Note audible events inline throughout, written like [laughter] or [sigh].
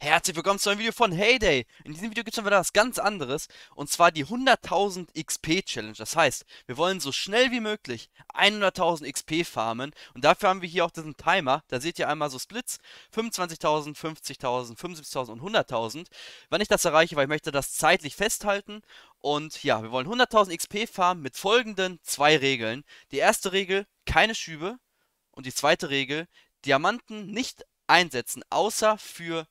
Herzlich willkommen zu einem Video von Heyday. In diesem Video gibt es mal wieder was ganz anderes und zwar die 100.000 XP Challenge. Das heißt, wir wollen so schnell wie möglich 100.000 XP farmen und dafür haben wir hier auch diesen Timer. Da seht ihr einmal so Splits: 25.000, 50.000, 75.000 und 100.000. Wenn ich das erreiche, weil ich möchte das zeitlich festhalten und ja, wir wollen 100.000 XP farmen mit folgenden zwei Regeln. Die erste Regel: keine Schübe und die zweite Regel: Diamanten nicht einsetzen, außer für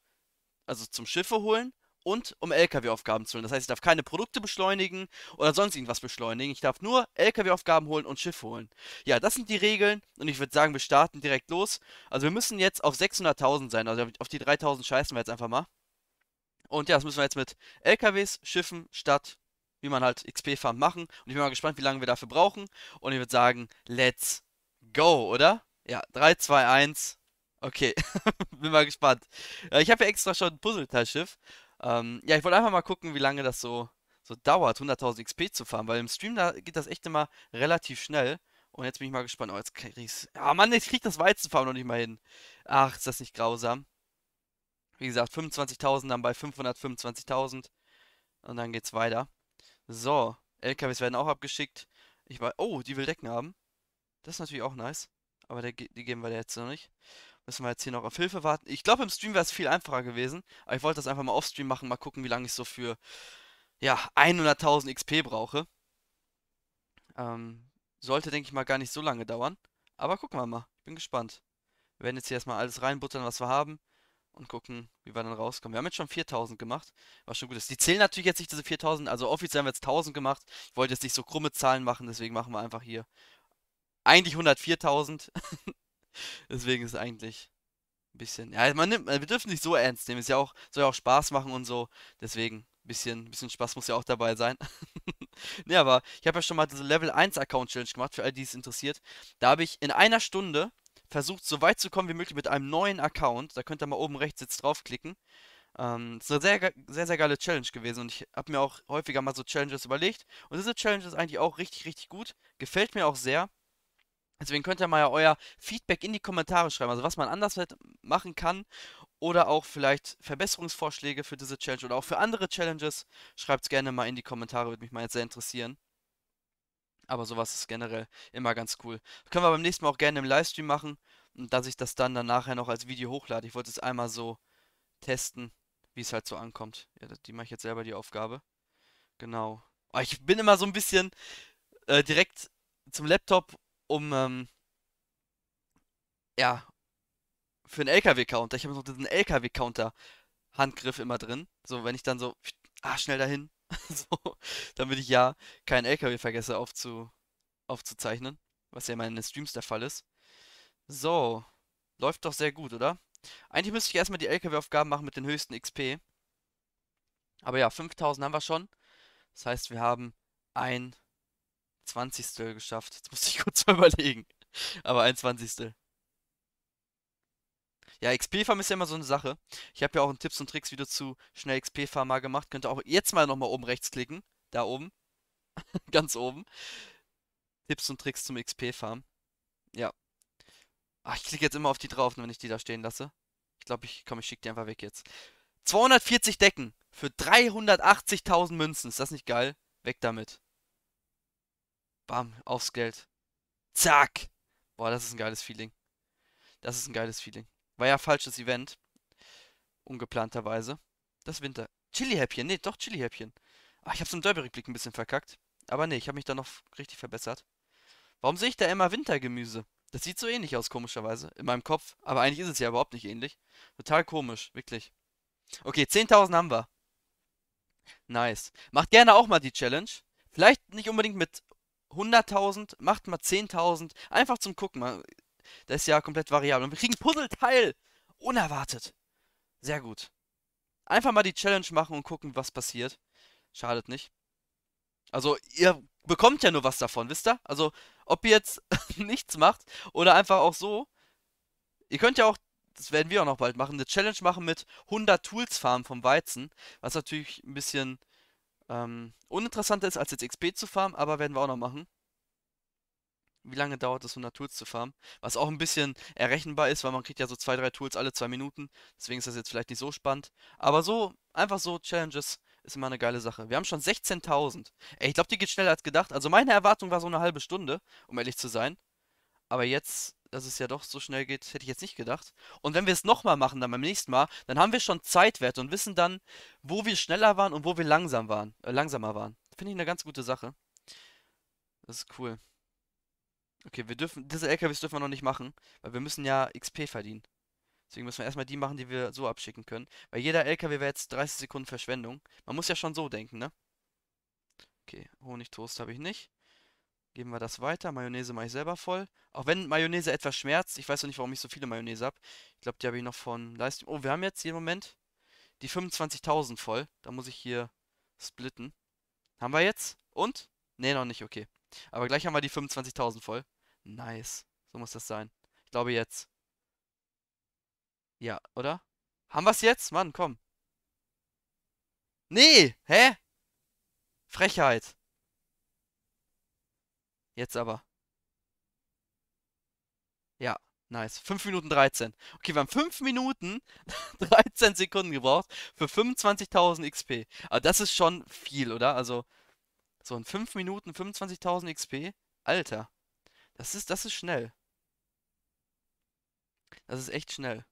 also zum Schiffe holen und um LKW-Aufgaben zu holen. Das heißt, ich darf keine Produkte beschleunigen oder sonst irgendwas beschleunigen. Ich darf nur LKW-Aufgaben holen und Schiffe holen. Ja, das sind die Regeln und ich würde sagen, wir starten direkt los. Also wir müssen jetzt auf 600.000 sein, also auf die 3.000 scheißen wir jetzt einfach mal. Und ja, das müssen wir jetzt mit LKWs, Schiffen, Stadt, wie man halt XP-Farm machen. Und ich bin mal gespannt, wie lange wir dafür brauchen. Und ich würde sagen, let's go, oder? Ja, 3, 2, 1, Okay, [laughs] bin mal gespannt. Äh, ich habe ja extra schon ein Puzzleteilschiff. Ähm, ja, ich wollte einfach mal gucken, wie lange das so, so dauert, 100.000 XP zu fahren, weil im Stream da geht das echt immer relativ schnell. Und jetzt bin ich mal gespannt. Oh, jetzt krieg ich's. Ah, oh Mann, ich krieg das Weizenfarm noch nicht mal hin. Ach, ist das nicht grausam. Wie gesagt, 25.000, dann bei 525.000. Und dann geht's weiter. So, LKWs werden auch abgeschickt. Ich war. Oh, die will Decken haben. Das ist natürlich auch nice. Aber der, die geben wir der jetzt noch nicht. Müssen wir jetzt hier noch auf Hilfe warten. Ich glaube, im Stream wäre es viel einfacher gewesen. Aber ich wollte das einfach mal off-Stream machen. Mal gucken, wie lange ich so für, ja, 100.000 XP brauche. Ähm, sollte, denke ich mal, gar nicht so lange dauern. Aber gucken wir mal. Ich bin gespannt. Wir werden jetzt hier erstmal alles reinbuttern, was wir haben. Und gucken, wie wir dann rauskommen. Wir haben jetzt schon 4000 gemacht. Was schon gut ist. Die zählen natürlich jetzt nicht diese 4000. Also offiziell haben wir jetzt 1000 gemacht. Ich wollte jetzt nicht so krumme Zahlen machen. Deswegen machen wir einfach hier eigentlich 104.000. [laughs] Deswegen ist eigentlich ein bisschen. Ja, man nimmt, äh, wir dürfen nicht so ernst nehmen. Es ja auch, soll ja auch Spaß machen und so. Deswegen, ein bisschen, bisschen Spaß muss ja auch dabei sein. [laughs] ne, aber ich habe ja schon mal diese Level 1 Account Challenge gemacht, für all die es interessiert. Da habe ich in einer Stunde versucht, so weit zu kommen wie möglich mit einem neuen Account. Da könnt ihr mal oben rechts jetzt draufklicken. Ähm, ist eine sehr, sehr, sehr geile Challenge gewesen und ich habe mir auch häufiger mal so Challenges überlegt. Und diese Challenge ist eigentlich auch richtig, richtig gut. Gefällt mir auch sehr. Deswegen also, könnt ihr mal ja euer Feedback in die Kommentare schreiben, also was man anders machen kann oder auch vielleicht Verbesserungsvorschläge für diese Challenge oder auch für andere Challenges. Schreibt es gerne mal in die Kommentare, würde mich mal jetzt sehr interessieren. Aber sowas ist generell immer ganz cool. Können wir beim nächsten Mal auch gerne im Livestream machen und dass ich das dann, dann nachher noch als Video hochlade. Ich wollte es einmal so testen, wie es halt so ankommt. Ja, die mache ich jetzt selber die Aufgabe. Genau. Ah, ich bin immer so ein bisschen äh, direkt zum Laptop um, ähm, ja, für einen LKW-Counter. Ich habe noch diesen LKW-Counter-Handgriff immer drin. So, wenn ich dann so, ah, schnell dahin. [laughs] so, damit ich ja keinen LKW vergesse aufzu, aufzuzeichnen. Was ja in meinen Streams der Fall ist. So, läuft doch sehr gut, oder? Eigentlich müsste ich erstmal die LKW-Aufgaben machen mit den höchsten XP. Aber ja, 5000 haben wir schon. Das heißt, wir haben ein 20. geschafft. Jetzt muss ich [laughs] kurz mal überlegen. Aber 21. Ja, XP-Farm ist ja immer so eine Sache. Ich habe ja auch ein Tipps und Tricks-Video zu schnell XP-Farm mal gemacht. Könnt ihr auch jetzt mal nochmal oben rechts klicken. Da oben. [laughs] Ganz oben. Tipps und Tricks zum XP-Farm. Ja. Ach, ich klicke jetzt immer auf die drauf, wenn ich die da stehen lasse. Ich glaube, ich komm, ich schicke die einfach weg jetzt. 240 Decken für 380.000 Münzen. Ist das nicht geil? Weg damit. Bam, aufs Geld. Zack. Boah, das ist ein geiles Feeling. Das ist ein geiles Feeling. War ja falsches Event. Ungeplanterweise. Das Winter. Chili-Häppchen. Nee, doch Chili-Häppchen. Ach, ich hab's im Däuberick-Blick ein bisschen verkackt. Aber nee, ich habe mich da noch richtig verbessert. Warum sehe ich da immer Wintergemüse? Das sieht so ähnlich aus, komischerweise. In meinem Kopf. Aber eigentlich ist es ja überhaupt nicht ähnlich. Total komisch, wirklich. Okay, 10.000 haben wir. Nice. Macht gerne auch mal die Challenge. Vielleicht nicht unbedingt mit 100.000, macht mal 10.000, einfach zum Gucken. Man, das ist ja komplett variabel. Und wir kriegen Puzzleteil! Unerwartet! Sehr gut. Einfach mal die Challenge machen und gucken, was passiert. Schadet nicht. Also, ihr bekommt ja nur was davon, wisst ihr? Also, ob ihr jetzt [laughs] nichts macht oder einfach auch so. Ihr könnt ja auch, das werden wir auch noch bald machen, eine Challenge machen mit 100 Tools farmen vom Weizen. Was natürlich ein bisschen ähm, uninteressanter ist, als jetzt XP zu farmen, aber werden wir auch noch machen. Wie lange dauert es, 100 Tools zu farmen? Was auch ein bisschen errechenbar ist, weil man kriegt ja so zwei, drei Tools alle zwei Minuten. Deswegen ist das jetzt vielleicht nicht so spannend. Aber so, einfach so, Challenges ist immer eine geile Sache. Wir haben schon 16.000. Ey, ich glaube, die geht schneller als gedacht. Also meine Erwartung war so eine halbe Stunde, um ehrlich zu sein. Aber jetzt dass es ja doch so schnell geht, hätte ich jetzt nicht gedacht. Und wenn wir es nochmal machen, dann beim nächsten Mal, dann haben wir schon Zeitwerte und wissen dann, wo wir schneller waren und wo wir langsam waren, äh, langsamer waren. Finde ich eine ganz gute Sache. Das ist cool. Okay, wir dürfen, diese LKWs dürfen wir noch nicht machen, weil wir müssen ja XP verdienen. Deswegen müssen wir erstmal die machen, die wir so abschicken können. Weil jeder LKW wäre jetzt 30 Sekunden Verschwendung. Man muss ja schon so denken, ne? Okay, Honigtoast habe ich nicht geben wir das weiter. Mayonnaise mache ich selber voll. Auch wenn Mayonnaise etwas schmerzt. Ich weiß noch nicht, warum ich so viele Mayonnaise habe. Ich glaube, die habe ich noch von Leistung. Oh, wir haben jetzt hier im Moment die 25.000 voll. Da muss ich hier splitten. Haben wir jetzt? Und? Ne, noch nicht. Okay. Aber gleich haben wir die 25.000 voll. Nice. So muss das sein. Ich glaube jetzt. Ja, oder? Haben wir es jetzt? Mann, komm. Nee! Hä? Frechheit. Jetzt aber. Ja, nice. 5 Minuten 13. Okay, wir haben 5 Minuten 13 [laughs] Sekunden gebraucht für 25.000 XP. Aber das ist schon viel, oder? Also, so in 5 Minuten 25.000 XP. Alter. Das ist, das ist schnell. Das ist echt schnell.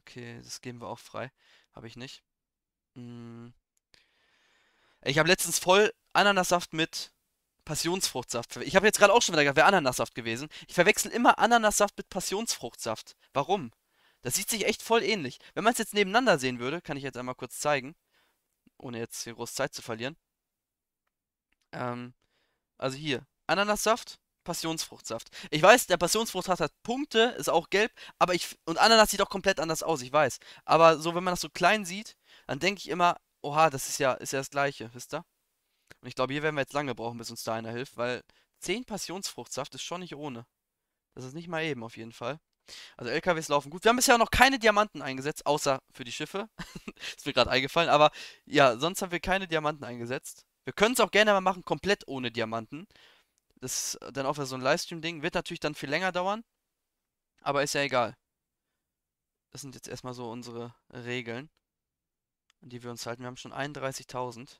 Okay, das geben wir auch frei. Habe ich nicht. Hm. Ich habe letztens voll Ananassaft mit Passionsfruchtsaft Ich habe jetzt gerade auch schon wieder gesagt, wäre Ananassaft gewesen. Ich verwechsel immer Ananassaft mit Passionsfruchtsaft. Warum? Das sieht sich echt voll ähnlich. Wenn man es jetzt nebeneinander sehen würde, kann ich jetzt einmal kurz zeigen, ohne jetzt hier groß Zeit zu verlieren. Ähm, also hier, Ananassaft, Passionsfruchtsaft. Ich weiß, der Passionsfruchtsaft hat halt Punkte, ist auch gelb, aber ich. Und Ananas sieht auch komplett anders aus, ich weiß. Aber so, wenn man das so klein sieht, dann denke ich immer, oha, das ist ja, ist ja das gleiche, wisst ihr? Und ich glaube, hier werden wir jetzt lange brauchen, bis uns da einer hilft, weil 10 Passionsfruchtsaft ist schon nicht ohne. Das ist nicht mal eben auf jeden Fall. Also LKWs laufen gut. Wir haben bisher noch keine Diamanten eingesetzt, außer für die Schiffe. [laughs] ist mir gerade eingefallen, aber ja, sonst haben wir keine Diamanten eingesetzt. Wir können es auch gerne mal machen, komplett ohne Diamanten. Das ist dann auch wieder so ein Livestream-Ding. Wird natürlich dann viel länger dauern, aber ist ja egal. Das sind jetzt erstmal so unsere Regeln, an die wir uns halten. Wir haben schon 31.000.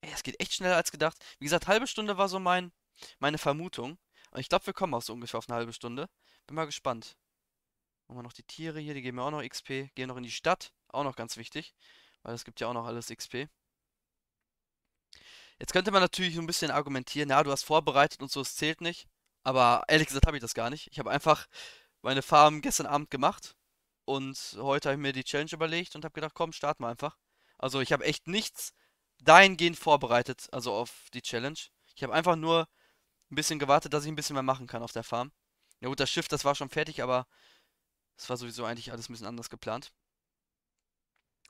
Ey, es geht echt schneller als gedacht. Wie gesagt, halbe Stunde war so mein, meine Vermutung. Und ich glaube, wir kommen auch so ungefähr auf eine halbe Stunde. Bin mal gespannt. Machen wir noch die Tiere hier, die geben mir auch noch XP. Gehen noch in die Stadt, auch noch ganz wichtig. Weil es gibt ja auch noch alles XP. Jetzt könnte man natürlich so ein bisschen argumentieren, ja, du hast vorbereitet und so, es zählt nicht. Aber ehrlich gesagt habe ich das gar nicht. Ich habe einfach meine Farm gestern Abend gemacht. Und heute habe ich mir die Challenge überlegt und habe gedacht, komm, starten wir einfach. Also ich habe echt nichts dahingehend vorbereitet, also auf die Challenge. Ich habe einfach nur ein bisschen gewartet, dass ich ein bisschen mehr machen kann auf der Farm. Ja gut, das Schiff, das war schon fertig, aber es war sowieso eigentlich alles ein bisschen anders geplant.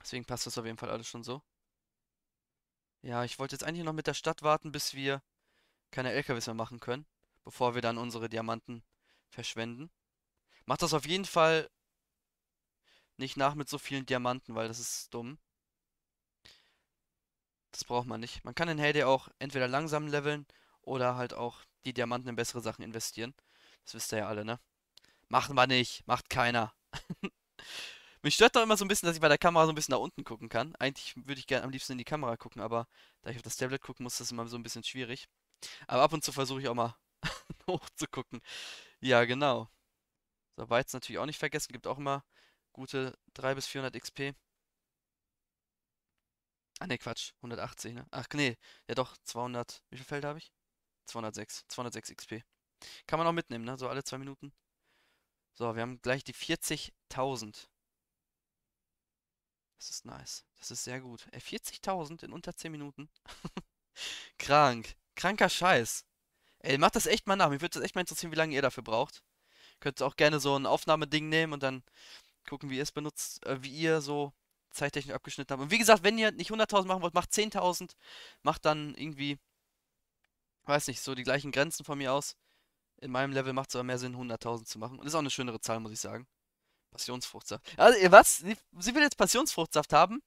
Deswegen passt das auf jeden Fall alles schon so. Ja, ich wollte jetzt eigentlich noch mit der Stadt warten, bis wir keine LKWs mehr machen können. Bevor wir dann unsere Diamanten verschwenden. Macht das auf jeden Fall nicht nach mit so vielen Diamanten, weil das ist dumm. Das braucht man nicht. Man kann in Heyday auch entweder langsam leveln oder halt auch die Diamanten in bessere Sachen investieren. Das wisst ihr ja alle, ne? Machen wir nicht. Macht keiner. [laughs] Mich stört doch immer so ein bisschen, dass ich bei der Kamera so ein bisschen nach unten gucken kann. Eigentlich würde ich gerne am liebsten in die Kamera gucken, aber da ich auf das Tablet gucken muss, ist das immer so ein bisschen schwierig. Aber ab und zu versuche ich auch mal [laughs] hoch zu gucken. Ja, genau. So, Weizen natürlich auch nicht vergessen. Gibt auch immer gute 300 bis 400 XP. Ah ne, Quatsch. 180, ne? Ach nee, ja doch, 200. Wie viel Felder habe ich? 206. 206 XP. Kann man auch mitnehmen, ne? So alle zwei Minuten. So, wir haben gleich die 40.000. Das ist nice. Das ist sehr gut. 40.000 in unter 10 Minuten. [laughs] Krank. Kranker Scheiß. Ey, macht das echt mal nach. Mich würde das echt mal interessieren, wie lange ihr dafür braucht. Könnt ihr auch gerne so ein Aufnahmeding nehmen und dann gucken, wie ihr es benutzt, äh, wie ihr so zeittechnisch abgeschnitten habe. Und wie gesagt, wenn ihr nicht 100.000 machen wollt, macht 10.000. Macht dann irgendwie, weiß nicht, so die gleichen Grenzen von mir aus. In meinem Level macht es aber mehr Sinn, 100.000 zu machen. Und ist auch eine schönere Zahl, muss ich sagen. Passionsfruchtsaft. Also, was? Sie, will jetzt Passionsfruchtsaft haben?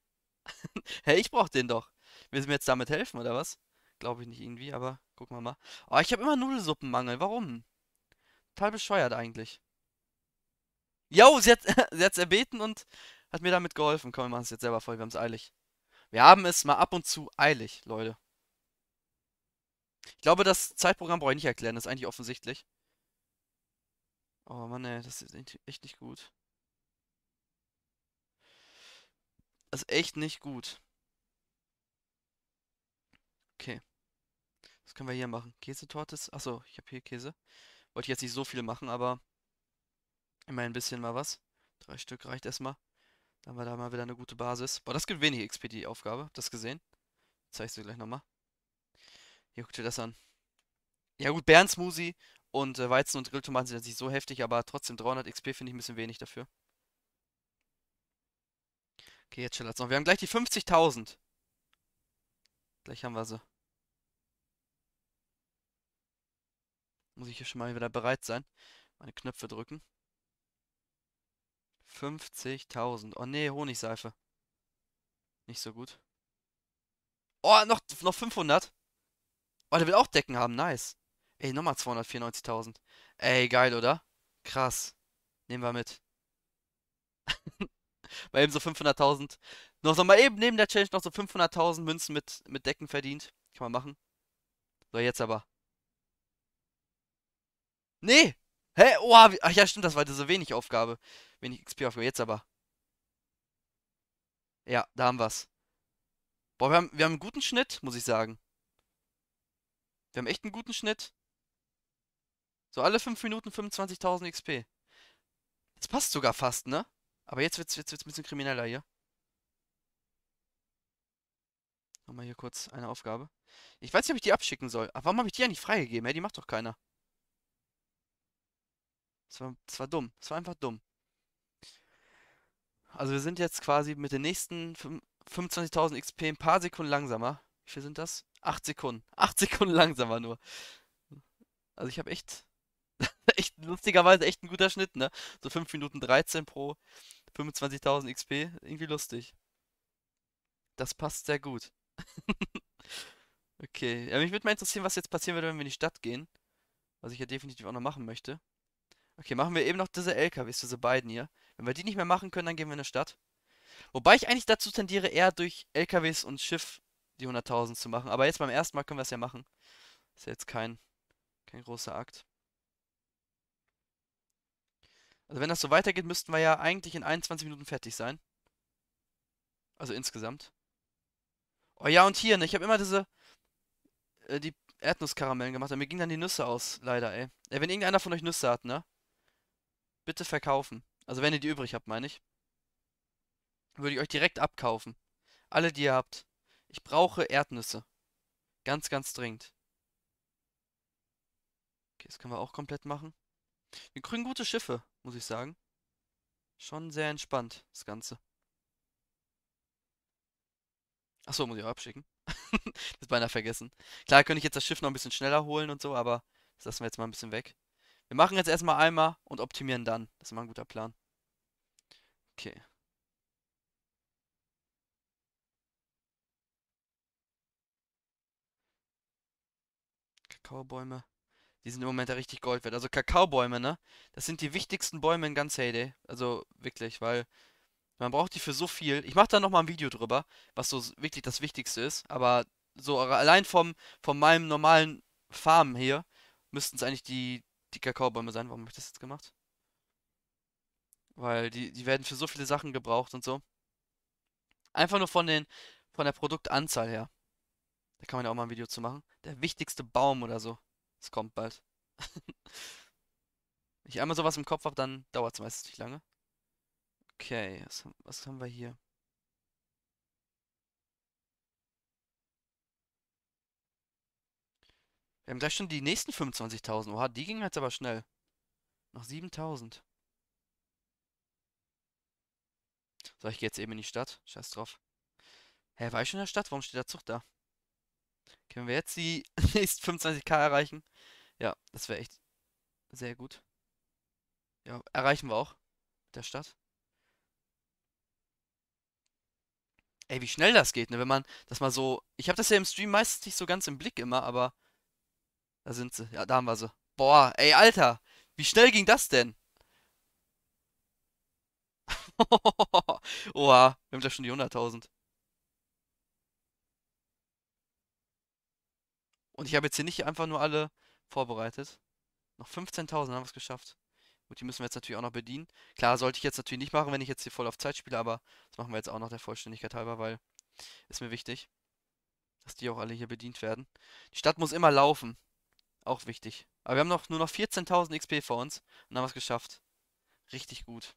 [laughs] hey, ich brauch den doch. Will sie mir jetzt damit helfen, oder was? Glaube ich nicht irgendwie, aber gucken wir mal. Oh, ich habe immer Nudelsuppenmangel. Warum? Total bescheuert eigentlich. Yo, sie hat es [laughs] erbeten und hat mir damit geholfen. Komm, wir machen es jetzt selber voll, wir haben es eilig. Wir haben es mal ab und zu eilig, Leute. Ich glaube, das Zeitprogramm brauche ich nicht erklären, das ist eigentlich offensichtlich. Oh Mann, ey, das ist echt nicht gut. Das ist echt nicht gut. Okay. Was können wir hier machen? Käsetortes? Achso, ich habe hier Käse. Wollte ich jetzt nicht so viel machen, aber immerhin ein bisschen mal was. Drei Stück reicht erstmal. Dann haben wir da mal wieder eine gute Basis. Boah, das gibt wenig XP, die Aufgabe. Habt ihr das gesehen? Zeig ich dir gleich nochmal. Hier, guckt ihr das an. Ja gut, Bären-Smoothie und äh, Weizen- und Grilltomaten sind jetzt nicht so heftig, aber trotzdem 300 XP finde ich ein bisschen wenig dafür. Okay, jetzt chillert's noch. Wir haben gleich die 50.000. Gleich haben wir sie. Muss ich hier schon mal wieder bereit sein. Meine Knöpfe drücken. 50.000. Oh nee, Honigseife. Nicht so gut. Oh, noch, noch 500. Oh, der will auch Decken haben. Nice. Ey, nochmal 294.000. Ey, geil, oder? Krass. Nehmen wir mit. [laughs] mal eben so 500.000. Noch so mal eben neben der Challenge noch so 500.000 Münzen mit, mit Decken verdient. Kann man machen. So, jetzt aber. Nee! Hä? Hey, oh, ach ja, stimmt, das war diese wenig Aufgabe. Wenig XP-Aufgabe. Jetzt aber. Ja, da haben wir's. Boah, wir haben, wir haben einen guten Schnitt, muss ich sagen. Wir haben echt einen guten Schnitt. So alle 5 Minuten 25.000 XP. Das passt sogar fast, ne? Aber jetzt wird's, jetzt wird's ein bisschen krimineller hier. Nochmal hier kurz eine Aufgabe. Ich weiß nicht, ob ich die abschicken soll. Aber warum habe ich die ja nicht freigegeben? Ja, die macht doch keiner. Es war, es war dumm. Es war einfach dumm. Also wir sind jetzt quasi mit den nächsten 25.000 XP ein paar Sekunden langsamer. Wie viel sind das? 8 Sekunden. 8 [laughs] Sekunden langsamer nur. Also ich habe echt, [laughs] echt, lustigerweise echt ein guter Schnitt, ne? So 5 Minuten 13 pro 25.000 XP. Irgendwie lustig. Das passt sehr gut. [laughs] okay. Ja, mich würde mal interessieren, was jetzt passieren würde, wenn wir in die Stadt gehen. Was ich ja definitiv auch noch machen möchte. Okay, machen wir eben noch diese LKWs, diese beiden hier. Wenn wir die nicht mehr machen können, dann gehen wir in eine Stadt. Wobei ich eigentlich dazu tendiere, eher durch LKWs und Schiff die 100.000 zu machen. Aber jetzt beim ersten Mal können wir es ja machen. Ist ja jetzt kein, kein großer Akt. Also wenn das so weitergeht, müssten wir ja eigentlich in 21 Minuten fertig sein. Also insgesamt. Oh ja, und hier, ne? Ich habe immer diese... Äh, die Erdnusskaramellen gemacht, Und mir gingen dann die Nüsse aus, leider, ey. ey. Äh, wenn irgendeiner von euch Nüsse hat, ne? bitte verkaufen. Also wenn ihr die übrig habt, meine ich. Würde ich euch direkt abkaufen. Alle, die ihr habt. Ich brauche Erdnüsse. Ganz, ganz dringend. Okay, das können wir auch komplett machen. Wir kriegen gute Schiffe, muss ich sagen. Schon sehr entspannt, das Ganze. Achso, muss ich auch abschicken. [laughs] das ist beinahe vergessen. Klar, könnte ich jetzt das Schiff noch ein bisschen schneller holen und so, aber das lassen wir jetzt mal ein bisschen weg. Wir machen jetzt erstmal einmal und optimieren dann. Das ist mal ein guter Plan. Okay. Kakaobäume. Die sind im Moment ja richtig Gold wert. Also Kakaobäume, ne? Das sind die wichtigsten Bäume in ganz Heyday. Also wirklich, weil man braucht die für so viel. Ich mache da nochmal ein Video drüber, was so wirklich das Wichtigste ist. Aber so allein vom, von meinem normalen Farm hier müssten es eigentlich die die Kakaobäume sein. Warum habe ich das jetzt gemacht? Weil die, die werden für so viele Sachen gebraucht und so. Einfach nur von den von der Produktanzahl her. Da kann man ja auch mal ein Video zu machen. Der wichtigste Baum oder so. Es kommt bald. [laughs] Wenn ich einmal sowas im Kopf habe, dann dauert es meistens nicht lange. Okay, was, was haben wir hier? Wir haben gleich schon die nächsten 25.000. Oha, die gingen jetzt aber schnell. Noch 7.000. So, ich gehe jetzt eben in die Stadt. Scheiß drauf. Hä, war ich schon in der Stadt? Warum steht der Zug da? Können wir jetzt die [laughs] nächsten 25k erreichen? Ja, das wäre echt sehr gut. Ja, erreichen wir auch. Mit der Stadt. Ey, wie schnell das geht, ne? Wenn man das mal so. Ich habe das ja im Stream meistens nicht so ganz im Blick immer, aber da sind sie. Ja, da haben wir sie. Boah, ey, Alter. Wie schnell ging das denn? [laughs] Oha, wir haben gleich schon die 100.000. Und ich habe jetzt hier nicht einfach nur alle vorbereitet. Noch 15.000 haben wir es geschafft. Gut, die müssen wir jetzt natürlich auch noch bedienen. Klar, sollte ich jetzt natürlich nicht machen, wenn ich jetzt hier voll auf Zeit spiele, aber das machen wir jetzt auch noch der Vollständigkeit halber, weil ist mir wichtig, dass die auch alle hier bedient werden. Die Stadt muss immer laufen. Auch wichtig. Aber wir haben noch nur noch 14.000 XP vor uns und haben es geschafft. Richtig gut.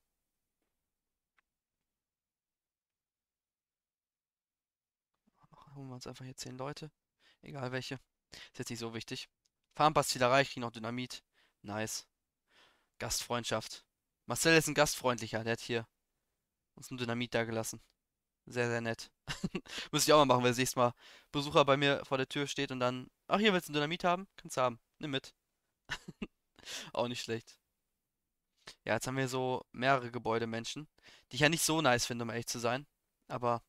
Holen wir uns einfach hier 10 Leute. Egal welche. Ist jetzt nicht so wichtig. Farmpass, Zielerei, ich kriege noch Dynamit. Nice. Gastfreundschaft. Marcel ist ein gastfreundlicher. Der hat hier uns ein Dynamit da gelassen. Sehr, sehr nett. [laughs] Muss ich auch mal machen, wenn das nächste Mal Besucher bei mir vor der Tür steht und dann Ach, hier willst du ein Dynamit haben? Kannst du haben. Nimm mit. [laughs] Auch nicht schlecht. Ja, jetzt haben wir so mehrere Gebäudemenschen, die ich ja nicht so nice finde, um ehrlich zu sein. Aber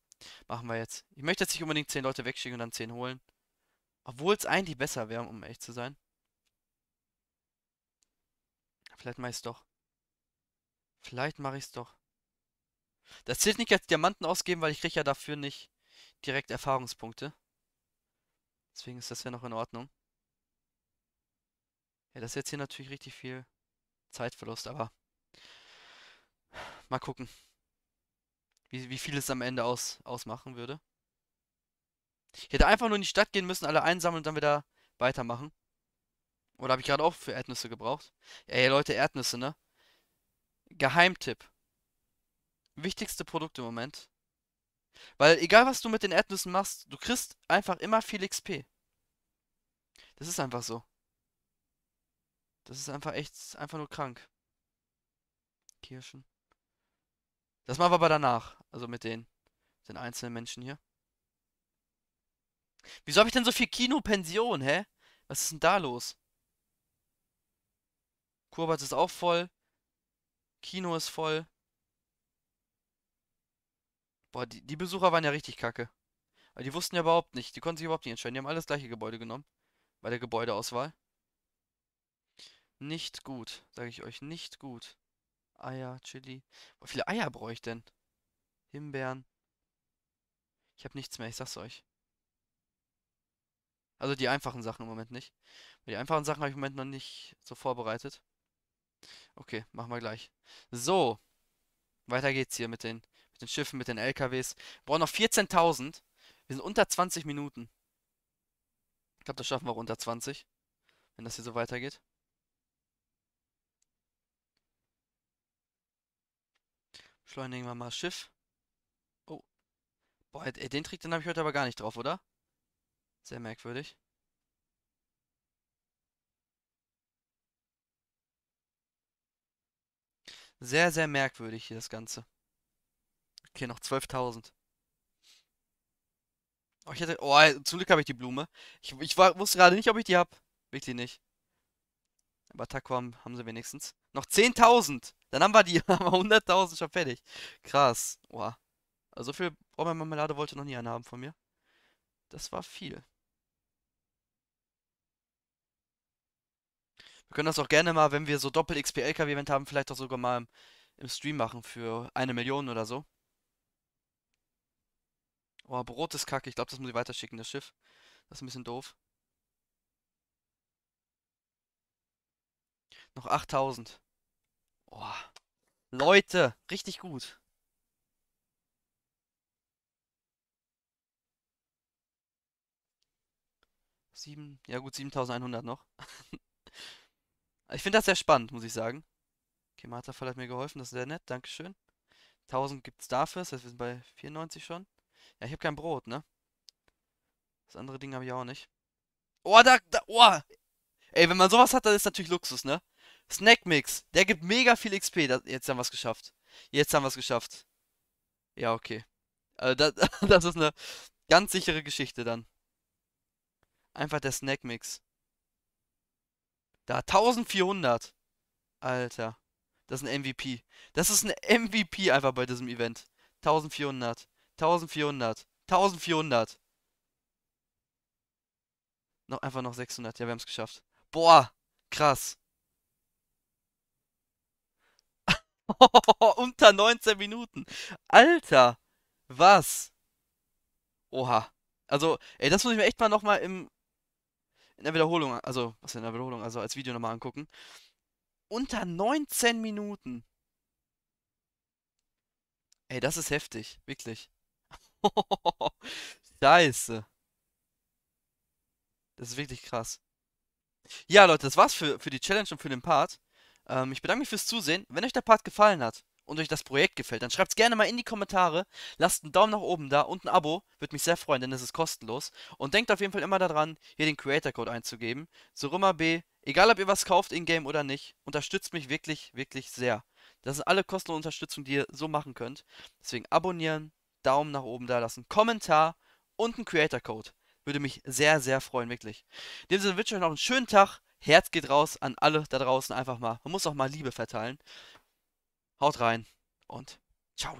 machen wir jetzt. Ich möchte jetzt nicht unbedingt 10 Leute wegschicken und dann 10 holen. Obwohl es eigentlich besser wäre, um ehrlich zu sein. Vielleicht mache ich es doch. Vielleicht mache ich es doch. Das zählt nicht als Diamanten ausgeben, weil ich kriege ja dafür nicht direkt Erfahrungspunkte. Deswegen ist das ja noch in Ordnung. Ja, das ist jetzt hier natürlich richtig viel Zeitverlust, aber mal gucken, wie, wie viel es am Ende aus, ausmachen würde. Ich hätte einfach nur in die Stadt gehen müssen, alle einsammeln und dann wieder weitermachen. Oder habe ich gerade auch für Erdnüsse gebraucht? Ey, Leute, Erdnüsse, ne? Geheimtipp. Wichtigste Produkt im Moment. Weil egal was du mit den Erdnüssen machst, du kriegst einfach immer viel XP. Das ist einfach so. Das ist einfach echt, einfach nur krank. Kirschen. Das machen wir aber danach. Also mit den, den einzelnen Menschen hier. Wieso habe ich denn so viel Kinopension, hä? Was ist denn da los? Kurbatz ist auch voll. Kino ist voll. Boah, die, die Besucher waren ja richtig kacke. Weil die wussten ja überhaupt nicht. Die konnten sich überhaupt nicht entscheiden. Die haben alles gleiche Gebäude genommen. Bei der Gebäudeauswahl. Nicht gut, sage ich euch. Nicht gut. Eier, Chili. Boah, viele Eier brauche ich denn? Himbeeren. Ich habe nichts mehr, ich sag's euch. Also die einfachen Sachen im Moment nicht. Die einfachen Sachen habe ich im Moment noch nicht so vorbereitet. Okay, machen wir gleich. So. Weiter geht's hier mit den mit den Schiffen, mit den LKWs. Wir brauchen noch 14.000. Wir sind unter 20 Minuten. Ich glaube, das schaffen wir auch unter 20, wenn das hier so weitergeht. Beschleunigen wir mal das Schiff. Oh. Boah, ey, den Trick, den habe ich heute aber gar nicht drauf, oder? Sehr merkwürdig. Sehr, sehr merkwürdig hier das Ganze. Okay, noch 12.000. Oh, ich hätte. Oh, zum Glück habe ich die Blume. Ich, ich war, wusste gerade nicht, ob ich die habe. Wirklich nicht. Aber Taquam haben sie wenigstens. Noch 10.000. Dann haben wir die 100.000 [laughs] schon fertig. Krass. Wow. Also so viel Brombeermarmelade wollte noch nie einer haben von mir. Das war viel. Wir können das auch gerne mal, wenn wir so Doppel-XP-LKW-Event haben, vielleicht auch sogar mal im Stream machen für eine Million oder so. Oh, Brot ist kacke. Ich glaube, das muss ich weiterschicken, das Schiff. Das ist ein bisschen doof. Noch 8000. Oh. Leute, richtig gut. Sieben, ja gut, 7100 noch. [laughs] ich finde das sehr spannend, muss ich sagen. Okay, Martha hat mir geholfen, das ist sehr nett, Dankeschön. 1000 gibt es dafür, das heißt, wir sind bei 94 schon. Ja, ich habe kein Brot, ne? Das andere Ding habe ich auch nicht. Oh, da, da, oh! Ey, wenn man sowas hat, dann ist natürlich Luxus, ne? Snackmix, der gibt mega viel XP. Das, jetzt haben wir es geschafft. Jetzt haben wir es geschafft. Ja, okay. Also das, [laughs] das ist eine ganz sichere Geschichte dann. Einfach der Snackmix. Da, 1400. Alter. Das ist ein MVP. Das ist ein MVP einfach bei diesem Event. 1400. 1400. 1400. Noch, einfach noch 600. Ja, wir haben es geschafft. Boah, krass. [laughs] Unter 19 Minuten. Alter, was? Oha. Also, ey, das muss ich mir echt mal nochmal im... In der Wiederholung, also, was in der Wiederholung, also als Video nochmal angucken. Unter 19 Minuten. Ey, das ist heftig, wirklich. [laughs] Scheiße. Das ist wirklich krass. Ja, Leute, das war's für, für die Challenge und für den Part. Ähm, ich bedanke mich fürs Zusehen. Wenn euch der Part gefallen hat und euch das Projekt gefällt, dann schreibt es gerne mal in die Kommentare. Lasst einen Daumen nach oben da und ein Abo. Würde mich sehr freuen, denn es ist kostenlos. Und denkt auf jeden Fall immer daran, hier den Creator-Code einzugeben. Suruma B. Egal, ob ihr was kauft in-game oder nicht, unterstützt mich wirklich, wirklich sehr. Das sind alle kostenlose Unterstützung, die ihr so machen könnt. Deswegen abonnieren, Daumen nach oben da lassen, Kommentar und einen Creator Code. Würde mich sehr, sehr freuen, wirklich. In dem Sinne wünsche ich euch noch einen schönen Tag. Herz geht raus an alle da draußen einfach mal. Man muss auch mal Liebe verteilen. Haut rein und ciao.